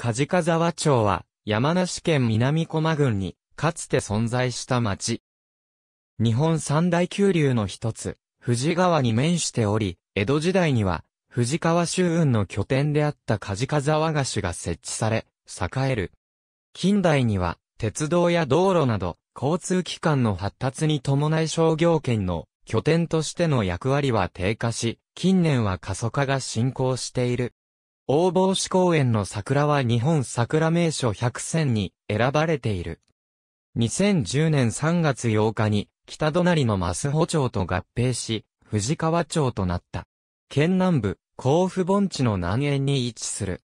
梶川沢町は、山梨県南駒郡に、かつて存在した町。日本三大急流の一つ、富士川に面しており、江戸時代には、富士川周運の拠点であった梶川沢菓子が設置され、栄える。近代には、鉄道や道路など、交通機関の発達に伴い商業圏の拠点としての役割は低下し、近年は過疎化が進行している。大坊市公園の桜は日本桜名所100選に選ばれている。2010年3月8日に北隣の増穂町と合併し、藤川町となった。県南部、甲府盆地の南縁に位置する。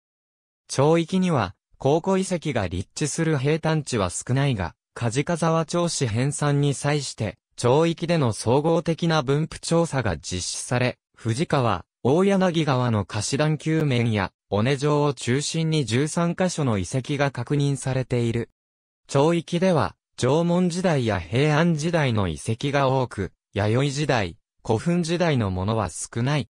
町域には、高校遺跡が立地する平坦地は少ないが、梶川沢町市編纂に際して、町域での総合的な分布調査が実施され、藤川、大柳川の頭段球面や、尾根城を中心に13カ所の遺跡が確認されている。町域では、縄文時代や平安時代の遺跡が多く、弥生時代、古墳時代のものは少ない。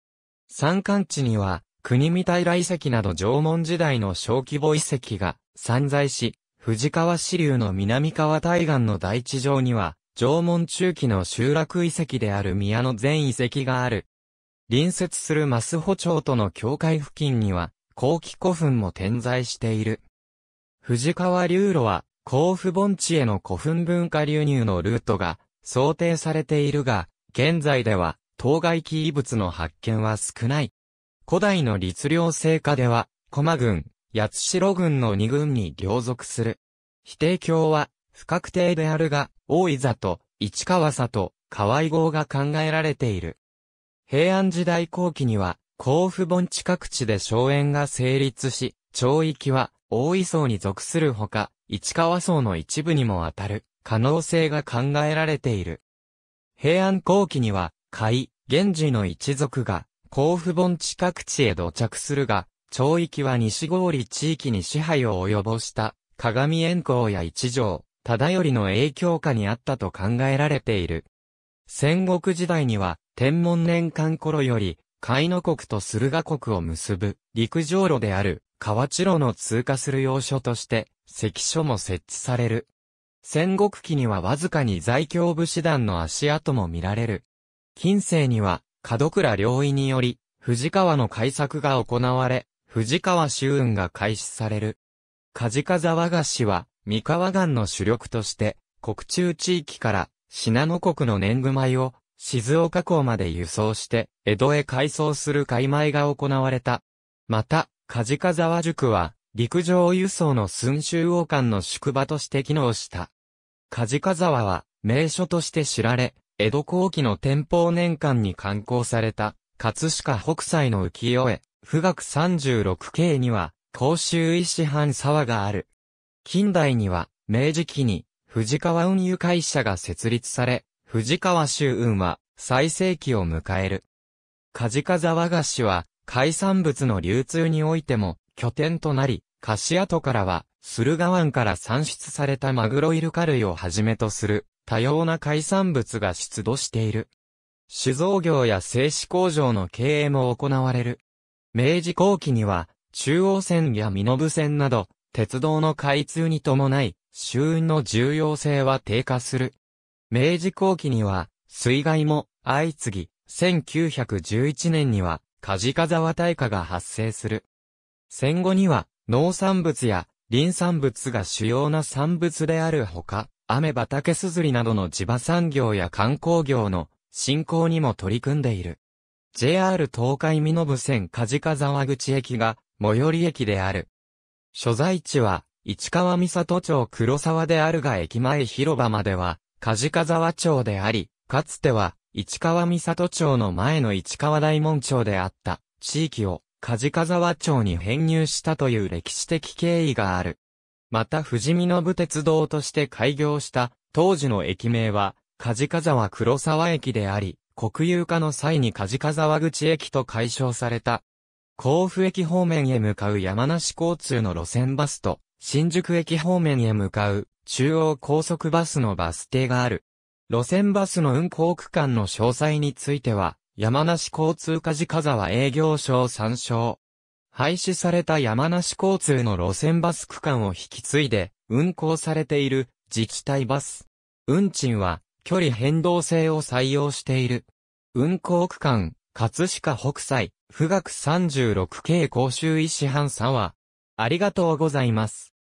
山間地には、国見平遺跡など縄文時代の小規模遺跡が散在し、藤川支流の南川対岸の大地上には、縄文中期の集落遺跡である宮の全遺跡がある。隣接するマスホ町との境界付近には、後期古墳も点在している。藤川流路は、甲府盆地への古墳文化流入のルートが想定されているが、現在では、当該記遺物の発見は少ない。古代の律令制下では、駒軍、八代軍の二軍に領属する。否定教は、不確定であるが、大井座と、市川里、河合号が考えられている。平安時代後期には、甲府盆地各地で荘園が成立し、町域は大井層に属するほか、市川層の一部にもあたる可能性が考えられている。平安後期には、海、源氏の一族が、甲府盆地各地へ土着するが、町域は西郡地域に支配を及ぼした、鏡円光や一条、忠頼の影響下にあったと考えられている。戦国時代には、天文年間頃より、海の国と駿河国を結ぶ陸上路である河内路の通過する要所として関所も設置される。戦国期にはわずかに在京武士団の足跡も見られる。近世には門倉領位により藤川の開削が行われ、藤川周運が開始される。梶賀沢菓子は三河岸の主力として国中地域から信濃国の年貢米を静岡港まで輸送して、江戸へ改装する買米が行われた。また、梶川沢塾は、陸上輸送の寸州王館の宿場として機能した。梶川沢は、名所として知られ、江戸後期の天保年間に刊行された、葛飾北斎の浮世絵、富岳36景には、甲州医師藩沢がある。近代には、明治期に、藤川運輸会社が設立され、藤川周雲は最盛期を迎える。梶風和菓子は海産物の流通においても拠点となり、菓子跡からは駿河湾から産出されたマグロイルカ類をはじめとする多様な海産物が出土している。酒造業や製紙工場の経営も行われる。明治後期には中央線や身延線など鉄道の開通に伴い、周運の重要性は低下する。明治後期には、水害も相次ぎ、1911年には、梶ザワ大火が発生する。戦後には、農産物や林産物が主要な産物であるほか、雨畑すずりなどの地場産業や観光業の振興にも取り組んでいる。JR 東海美濃部線梶ザワ口駅が最寄り駅である。所在地は市川三郷町黒沢であるが駅前広場までは梶川沢町であり、かつては、市川三里町の前の市川大門町であった地域を梶川沢町に編入したという歴史的経緯がある。また富士見の部鉄道として開業した当時の駅名は梶川沢黒沢駅であり、国有化の際に梶川沢口駅と解消された。甲府駅方面へ向かう山梨交通の路線バスと新宿駅方面へ向かう中央高速バスのバス停がある。路線バスの運行区間の詳細については、山梨交通ジカザ沢営業省参照。廃止された山梨交通の路線バス区間を引き継いで、運行されている自治体バス。運賃は、距離変動性を採用している。運行区間、葛飾北斎、富岳36系公衆医師半んは、ありがとうございます。